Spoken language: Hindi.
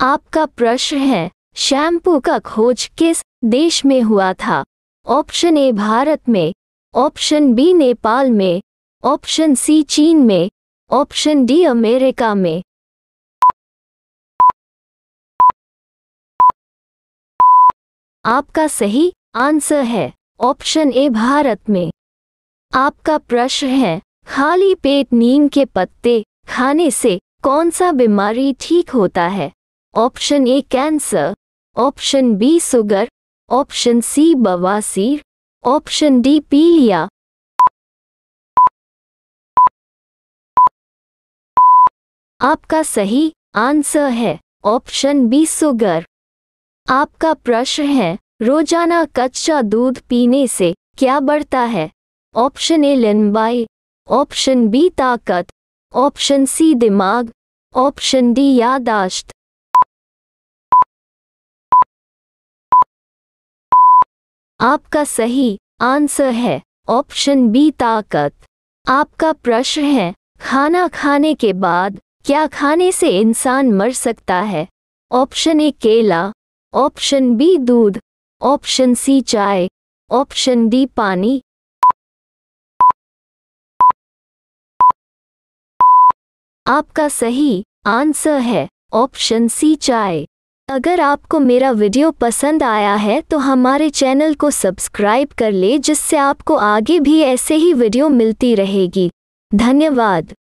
आपका प्रश्न है शैम्पू का खोज किस देश में हुआ था ऑप्शन ए भारत में ऑप्शन बी नेपाल में ऑप्शन सी चीन में ऑप्शन डी अमेरिका में आपका सही आंसर है ऑप्शन ए भारत में आपका प्रश्न है खाली पेट नीम के पत्ते खाने से कौन सा बीमारी ठीक होता है option A cancer option B sugar option C बवासीर ऑप्शन डी पीलिया आपका सही आंसर है ऑप्शन बी सुगर आपका प्रश्न है रोजाना कच्चा दूध पीने से क्या बढ़ता है ऑप्शन ए लंबाई ऑप्शन बी ताकत ऑप्शन सी दिमाग ऑप्शन डी यादाश्त आपका सही आंसर है ऑप्शन बी ताकत आपका प्रश्न है खाना खाने के बाद क्या खाने से इंसान मर सकता है ऑप्शन ए केला ऑप्शन बी दूध ऑप्शन सी चाय ऑप्शन डी पानी आपका सही आंसर है ऑप्शन सी चाय अगर आपको मेरा वीडियो पसंद आया है तो हमारे चैनल को सब्सक्राइब कर ले जिससे आपको आगे भी ऐसे ही वीडियो मिलती रहेगी धन्यवाद